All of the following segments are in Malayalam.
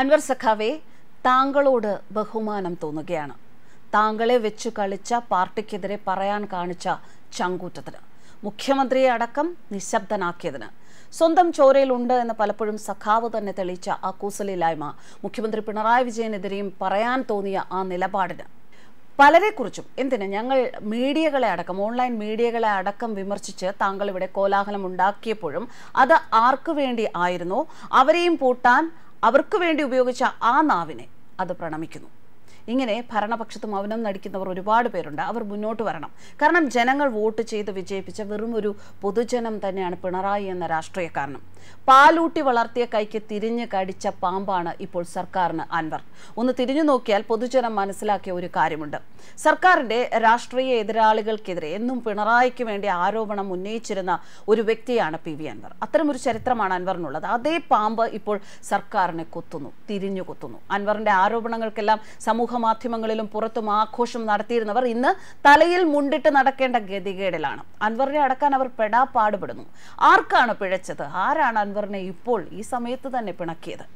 അൻവർ സഖാവേ താങ്കളോട് ബഹുമാനം തോന്നുകയാണ് താങ്കളെ വെച്ചു കളിച്ച പാർട്ടിക്കെതിരെ പറയാൻ കാണിച്ച ചങ്കൂറ്റത്തിന് മുഖ്യമന്ത്രിയെ അടക്കം നിശബ്ദനാക്കിയതിന് സ്വന്തം ചോരയിലുണ്ട് എന്ന് പലപ്പോഴും സഖാവ് തന്നെ തെളിയിച്ച ആ കൂസലില്ലായ്മ മുഖ്യമന്ത്രി പിണറായി വിജയനെതിരെയും പറയാൻ തോന്നിയ ആ നിലപാടിന് പലരെക്കുറിച്ചും എന്തിന് ഞങ്ങൾ മീഡിയകളെ അടക്കം ഓൺലൈൻ മീഡിയകളെ അടക്കം വിമർശിച്ച് താങ്കൾ ഇവിടെ കോലാഹലം ഉണ്ടാക്കിയപ്പോഴും അത് ആർക്കു വേണ്ടി ആയിരുന്നു അവരെയും പൂട്ടാൻ അവർക്ക് വേണ്ടി ഉപയോഗിച്ച ആ നാവിനെ അത് പ്രണമിക്കുന്നു ഇങ്ങനെ ഭരണപക്ഷത്ത് മൗനം നടിക്കുന്നവർ ഒരുപാട് പേരുണ്ട് അവർ മുന്നോട്ട് വരണം കാരണം ജനങ്ങൾ വോട്ട് ചെയ്ത് വിജയിപ്പിച്ച വെറും ഒരു പൊതുജനം തന്നെയാണ് പിണറായി എന്ന രാഷ്ട്രീയക്കാരനും പാലൂട്ടി വളർത്തിയ കൈക്ക് തിരിഞ്ഞ് കടിച്ച പാമ്പാണ് ഇപ്പോൾ സർക്കാരിന് അൻവർ ഒന്ന് തിരിഞ്ഞു നോക്കിയാൽ പൊതുജനം മനസ്സിലാക്കിയ ഒരു കാര്യമുണ്ട് സർക്കാരിന്റെ രാഷ്ട്രീയ എതിരാളികൾക്കെതിരെ എന്നും പിണറായിക്ക് വേണ്ടി ആരോപണം ഉന്നയിച്ചിരുന്ന ഒരു വ്യക്തിയാണ് പി വി അൻവർ അത്തരമൊരു ചരിത്രമാണ് അൻവറിനുള്ളത് അതേ പാമ്പ് ഇപ്പോൾ സർക്കാരിനെ കൊത്തുന്നു തിരിഞ്ഞു കൊത്തുന്നു അൻവറിന്റെ ആരോപണങ്ങൾക്കെല്ലാം സമൂഹ മാധ്യമങ്ങളിലും പുറത്തും ആഘോഷം നടത്തിയിരുന്നവർ ഇന്ന് തലയിൽ മുണ്ടിട്ട് നടക്കേണ്ട ഗതികേടിലാണ് അൻവറിനെ അടക്കാൻ അവർ പെടാ പാടുപെടുന്നു ആർക്കാണ് പിഴച്ചത് ആരാണ് അൻവറിനെ ഇപ്പോൾ ഈ സമയത്ത് തന്നെ പിണക്കിയത്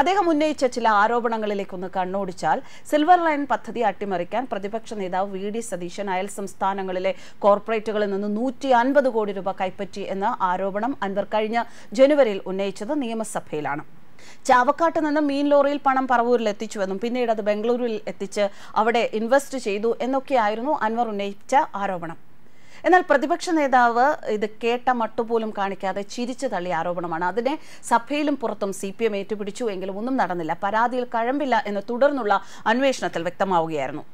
അദ്ദേഹം ഉന്നയിച്ച ചില ആരോപണങ്ങളിലേക്കൊന്ന് കണ്ണോടിച്ചാൽ സിൽവർ ലൈൻ പദ്ധതി അട്ടിമറിക്കാൻ പ്രതിപക്ഷ നേതാവ് വി ഡി സതീശൻ അയൽ സംസ്ഥാനങ്ങളിലെ കോർപ്പറേറ്റുകളിൽ നിന്ന് നൂറ്റി അൻപത് കോടി രൂപ കൈപ്പറ്റി എന്ന ആരോപണം അൻവർ കഴിഞ്ഞ ജനുവരിയിൽ ഉന്നയിച്ചത് നിയമസഭയിലാണ് ചാവക്കാട്ട് നിന്ന് മീൻ ലോറിയിൽ പണം പറവൂരിൽ എത്തിച്ചുവെന്നും പിന്നീട് അത് ബംഗളൂരുവിൽ എത്തിച്ച് അവിടെ ഇൻവെസ്റ്റ് ചെയ്തു എന്നൊക്കെയായിരുന്നു അൻവർ ഉന്നയിച്ച ആരോപണം എന്നാൽ പ്രതിപക്ഷ നേതാവ് ഇത് കേട്ട മട്ടുപോലും കാണിക്കാതെ ചിരിച്ചു തള്ളിയ ആരോപണമാണ് അതിനെ സഭയിലും പുറത്തും സി പി എം ഏറ്റുപിടിച്ചു എങ്കിലും ഒന്നും നടന്നില്ല പരാതിയിൽ കഴമ്പില്ല എന്ന് തുടർന്നുള്ള അന്വേഷണത്തിൽ വ്യക്തമാവുകയായിരുന്നു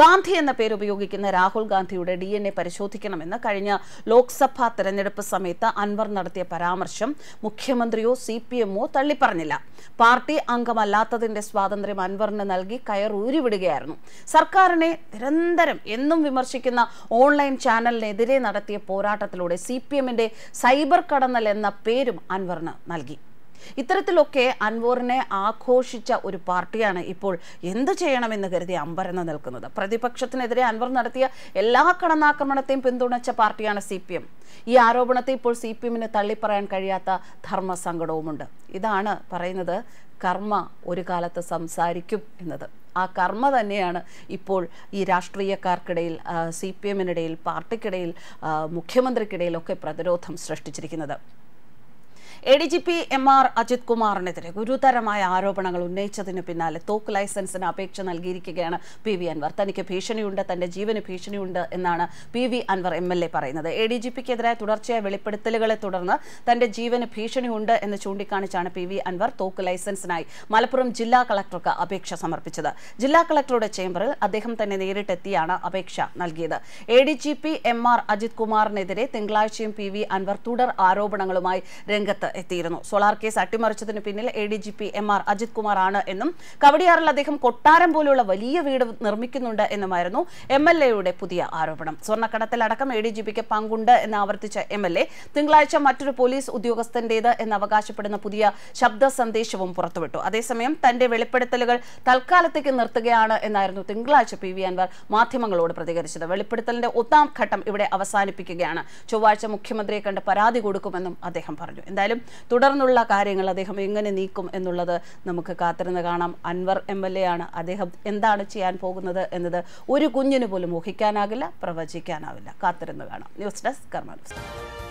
ഗാന്ധി എന്ന പേര് ഉപയോഗിക്കുന്ന രാഹുൽ ഗാന്ധിയുടെ ഡി എൻ എ പരിശോധിക്കണമെന്ന് കഴിഞ്ഞ ലോക്സഭാ തെരഞ്ഞെടുപ്പ് സമയത്ത് അൻവർ നടത്തിയ പരാമർശം മുഖ്യമന്ത്രിയോ സി പി എമ്മോ തള്ളിപ്പറഞ്ഞില്ല പാർട്ടി അംഗമല്ലാത്തതിന്റെ സ്വാതന്ത്ര്യം അൻവറിന് നൽകി കയർ ഊരിവിടുകയായിരുന്നു സർക്കാരിനെ നിരന്തരം എന്നും വിമർശിക്കുന്ന ഓൺലൈൻ ചാനലിനെതിരെ നടത്തിയ പോരാട്ടത്തിലൂടെ സി പി എമ്മിന്റെ സൈബർ കടന്നൽ എന്ന പേരും അൻവറിന് നൽകി ഇത്തരത്തിലൊക്കെ അൻവറിനെ ആഘോഷിച്ച ഒരു പാർട്ടിയാണ് ഇപ്പോൾ എന്ത് ചെയ്യണമെന്ന് കരുതി അമ്പരന്ന് നിൽക്കുന്നത് പ്രതിപക്ഷത്തിനെതിരെ അൻവർ നടത്തിയ എല്ലാ കടന്നാക്രമണത്തെയും പിന്തുണച്ച പാർട്ടിയാണ് സി പി എം ഈ ആരോപണത്തെ ഇപ്പോൾ സി പി എമ്മിന് തള്ളിപ്പറയാൻ കഴിയാത്ത ധർമ്മസങ്കടവുമുണ്ട് ഇതാണ് പറയുന്നത് കർമ്മ ഒരു കാലത്ത് സംസാരിക്കും എന്നത് ആ കർമ്മ തന്നെയാണ് ഇപ്പോൾ ഈ രാഷ്ട്രീയക്കാർക്കിടയിൽ സി പി എമ്മിനിടയിൽ പാർട്ടിക്കിടയിൽ മുഖ്യമന്ത്രിക്കിടയിലൊക്കെ പ്രതിരോധം സൃഷ്ടിച്ചിരിക്കുന്നത് A D G P M R Ajith കുമാറിനെതിരെ ഗുരുതരമായ ആരോപണങ്ങൾ ഉന്നയിച്ചതിന് പിന്നാലെ തോക്ക് ലൈസൻസിന് അപേക്ഷ നൽകിയിരിക്കുകയാണ് പി വി അൻവർ തനിക്ക് ഭീഷണിയുണ്ട് തന്റെ ജീവന് ഭീഷണിയുണ്ട് എന്നാണ് P V Anvar M L A പറയുന്നത് എ ഡി ജി പിക്കെതിരായ തുടർച്ചയായ വെളിപ്പെടുത്തലുകളെ തുടർന്ന് തന്റെ ജീവന് ഭീഷണിയുണ്ട് എന്ന് ചൂണ്ടിക്കാണിച്ചാണ് പി വി അൻവർ തോക്ക് ലൈസൻസിനായി മലപ്പുറം ജില്ലാ കളക്ടർക്ക് അപേക്ഷ സമർപ്പിച്ചത് ജില്ലാ കളക്ടറുടെ ചേംബറിൽ അദ്ദേഹം തന്നെ നേരിട്ടെത്തിയാണ് അപേക്ഷ നൽകിയത് A D G P M R Ajith കുമാറിനെതിരെ തിങ്കളാഴ്ചയും പി വി അൻവർ തുടർ ആരോപണങ്ങളുമായി രംഗത്ത് എത്തിയിരുന്നു സോളാർ കേസ് അട്ടിമറിച്ചതിന് പിന്നിൽ A D G P M R Ajith Kumar ആണ് എന്നും കവടിയാറിൽ അദ്ദേഹം കൊട്ടാരം പോലെയുള്ള വലിയ വീട് നിർമ്മിക്കുന്നുണ്ട് എന്നുമായിരുന്നു എം എൽ എയുടെ പുതിയ ആരോപണം സ്വർണ്ണക്കടത്തിലടക്കം എ ഡി ജി പിക്ക് പങ്കുണ്ട് എന്ന് ആവർത്തിച്ച എം എൽ എ തിങ്കളാഴ്ച മറ്റൊരു പോലീസ് ഉദ്യോഗസ്ഥന്റേത് എന്ന് അവകാശപ്പെടുന്ന പുതിയ ശബ്ദ സന്ദേശവും പുറത്തുവിട്ടു അതേസമയം തന്റെ വെളിപ്പെടുത്തലുകൾ തൽക്കാലത്തേക്ക് നിർത്തുകയാണ് എന്നായിരുന്നു തിങ്കളാഴ്ച പി വി അൻവർ മാധ്യമങ്ങളോട് പ്രതികരിച്ചത് വെളിപ്പെടുത്തലിന്റെ ഒന്നാം ഘട്ടം ഇവിടെ അവസാനിപ്പിക്കുകയാണ് ചൊവ്വാഴ്ച മുഖ്യമന്ത്രിയെ കണ്ട് പരാതി കൊടുക്കുമെന്നും അദ്ദേഹം പറഞ്ഞു എന്തായാലും തുടർന്നുള്ള കാര്യങ്ങൾ അദ്ദേഹം എങ്ങനെ നീക്കും എന്നുള്ളത് നമുക്ക് കാത്തിരുന്ന് കാണാം അൻവർ എം എൽ എ ആണ് അദ്ദേഹം എന്താണ് ചെയ്യാൻ പോകുന്നത് എന്നത് ഒരു കുഞ്ഞിന് പോലും ഊഹിക്കാനാകില്ല പ്രവചിക്കാനാവില്ല കാത്തിരുന്ന് കാണാം ന്യൂസ് ഡെസ്ക് കർമ്മ